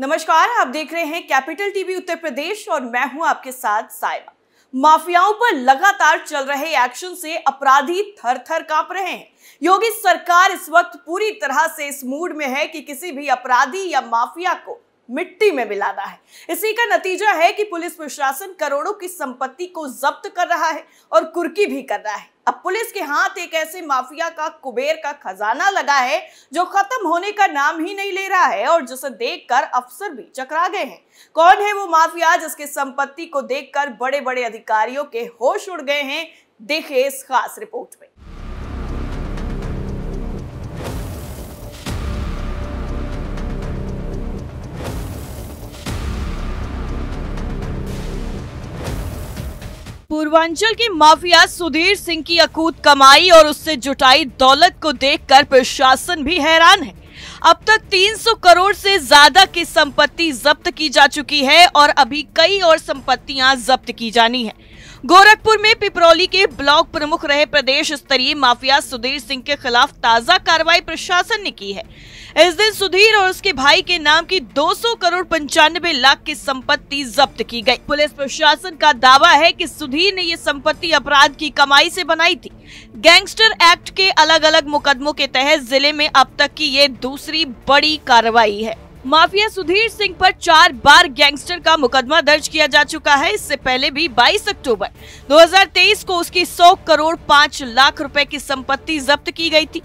नमस्कार आप देख रहे हैं कैपिटल टीवी उत्तर प्रदेश और मैं हूं आपके साथ सायरा माफियाओं पर लगातार चल रहे एक्शन से अपराधी थर थर कांप रहे हैं योगी सरकार इस वक्त पूरी तरह से इस मूड में है कि किसी भी अपराधी या माफिया को मिट्टी में मिलाना है इसी का नतीजा है कि पुलिस प्रशासन करोड़ों की संपत्ति को जब्त कर रहा है और कुर्की भी कर रहा है अब पुलिस के हाथ एक ऐसे माफिया का कुबेर का खजाना लगा है जो खत्म होने का नाम ही नहीं ले रहा है और जिसे देखकर अफसर भी चकरा गए हैं कौन है वो माफिया जिसके संपत्ति को देखकर बड़े बड़े अधिकारियों के होश उड़ गए हैं देखे इस खास रिपोर्ट में पूर्वांचल के माफिया सुधीर सिंह की अकूत कमाई और उससे जुटाई दौलत को देखकर प्रशासन भी हैरान है अब तक 300 करोड़ से ज्यादा की संपत्ति जब्त की जा चुकी है और अभी कई और संपत्तियां जब्त की जानी है गोरखपुर में पिपरौली के ब्लॉक प्रमुख रहे प्रदेश स्तरीय माफिया सुधीर सिंह के खिलाफ ताजा कार्रवाई प्रशासन ने की है इस दिन सुधीर और उसके भाई के नाम की 200 करोड़ पंचानबे लाख की संपत्ति जब्त की गई पुलिस प्रशासन का दावा है कि सुधीर ने ये संपत्ति अपराध की कमाई से बनाई थी गैंगस्टर एक्ट के अलग अलग मुकदमों के तहत जिले में अब तक की ये दूसरी बड़ी कार्रवाई है माफिया सुधीर सिंह पर चार बार गैंगस्टर का मुकदमा दर्ज किया जा चुका है इससे पहले भी 22 अक्टूबर 2023 को उसकी 100 करोड़ 5 लाख रुपए की संपत्ति जब्त की गई थी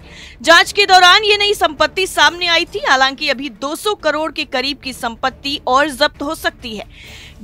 जांच के दौरान ये नई संपत्ति सामने आई थी हालांकि अभी 200 करोड़ के करीब की संपत्ति और जब्त हो सकती है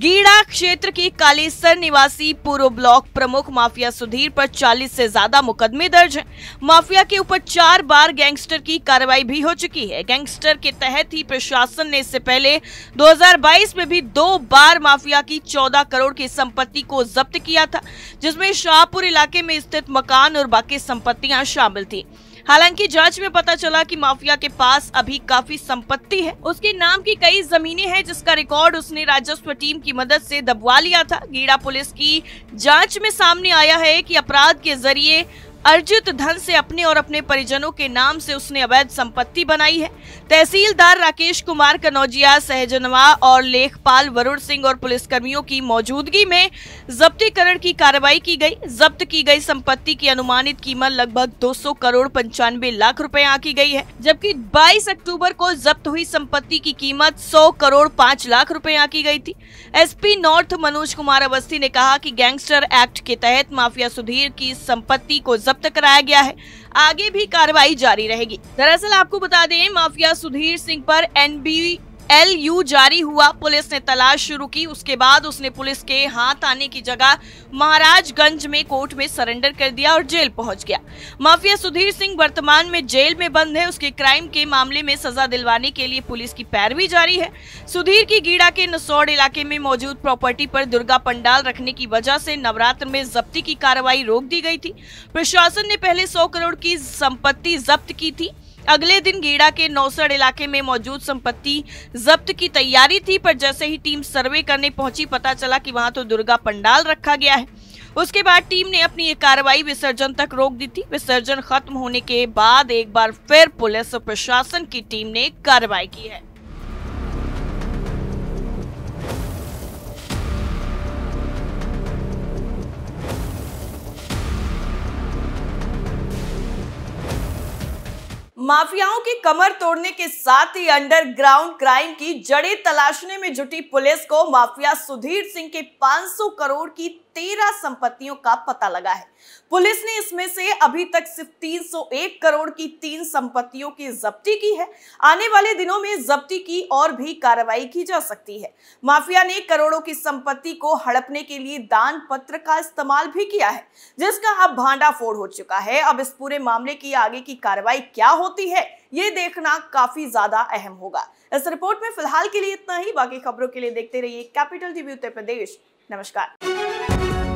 गीड़ा क्षेत्र के कालेसर निवासी पूर्व ब्लॉक प्रमुख माफिया सुधीर पर 40 से ज्यादा मुकदमे दर्ज हैं। माफिया के ऊपर चार बार गैंगस्टर की कार्रवाई भी हो चुकी है गैंगस्टर के तहत ही प्रशासन ने इससे पहले 2022 में भी दो बार माफिया की 14 करोड़ की संपत्ति को जब्त किया था जिसमें शाहपुर इलाके में स्थित मकान और बाकी संपत्तियां शामिल थी हालांकि जांच में पता चला कि माफिया के पास अभी काफी संपत्ति है उसके नाम की कई जमीनें हैं जिसका रिकॉर्ड उसने राजस्व टीम की मदद से दबवा लिया था गीड़ा पुलिस की जांच में सामने आया है कि अपराध के जरिए अर्जित धन से अपने और अपने परिजनों के नाम से उसने अवैध संपत्ति बनाई है तहसीलदार राकेश कुमार कनौजिया सहजनवा और लेखपाल वरुण सिंह और पुलिसकर्मियों की मौजूदगी में जब्तीकरण की कार्रवाई की गई जब्त की गई संपत्ति की अनुमानित कीमत लगभग 200 करोड़ पंचानवे लाख रुपए आकी गई है जबकि 22 अक्टूबर को जब्त हुई संपत्ति की कीमत 100 करोड़ पाँच लाख रुपए आकी गई थी एसपी नॉर्थ मनोज कुमार अवस्थी ने कहा की गैंगस्टर एक्ट के तहत माफिया सुधीर की संपत्ति को जब्त कराया गया है आगे भी कार्रवाई जारी रहेगी दरअसल आपको बता दें माफिया सुधीर सिंह पर एनबी एलयू जारी हुआ पुलिस ने तलाश शुरू की उसके बाद उसने पुलिस के हाथ आने की जगह महाराजगंज में कोर्ट में सरेंडर कर दिया और जेल पहुंच गया माफिया सुधीर सिंह वर्तमान में जेल में बंद है उसके क्राइम के मामले में सजा दिलवाने के लिए पुलिस की पैरवी जारी है सुधीर की गीड़ा के नसौड़ इलाके में मौजूद प्रॉपर्टी पर दुर्गा पंडाल रखने की वजह से नवरात्र में जब्ती की कार्रवाई रोक दी गई थी प्रशासन ने पहले सौ करोड़ की संपत्ति जब्त की थी अगले दिन गेड़ा के नौसड़ इलाके में मौजूद संपत्ति जब्त की तैयारी थी पर जैसे ही टीम सर्वे करने पहुंची पता चला कि वहां तो दुर्गा पंडाल रखा गया है उसके बाद टीम ने अपनी ये कार्रवाई विसर्जन तक रोक दी थी विसर्जन खत्म होने के बाद एक बार फिर पुलिस प्रशासन की टीम ने कार्रवाई की है माफियाओं की कमर तोड़ने के साथ ही अंडरग्राउंड क्राइम की जड़ें तलाशने में जुटी पुलिस को माफिया सुधीर सिंह के 500 करोड़ की तेरह संपत्तियों का पता लगा है पुलिस ने इसमें से अभी तक सिर्फ 301 करोड़ की तीन संपत्तियों की जब्ती की है आने वाले दिनों में जब्ती की और भी कार्रवाई की जा सकती है माफिया ने करोड़ों की संपत्ति को हड़पने के लिए दान पत्र का इस्तेमाल भी किया है जिसका अब भांडाफोड़ हो चुका है अब इस पूरे मामले की आगे की कार्रवाई क्या होती है ये देखना काफी ज्यादा अहम होगा इस रिपोर्ट में फिलहाल के लिए इतना ही बाकी खबरों के लिए देखते रहिए कैपिटल टीवी उत्तर प्रदेश नमस्कार you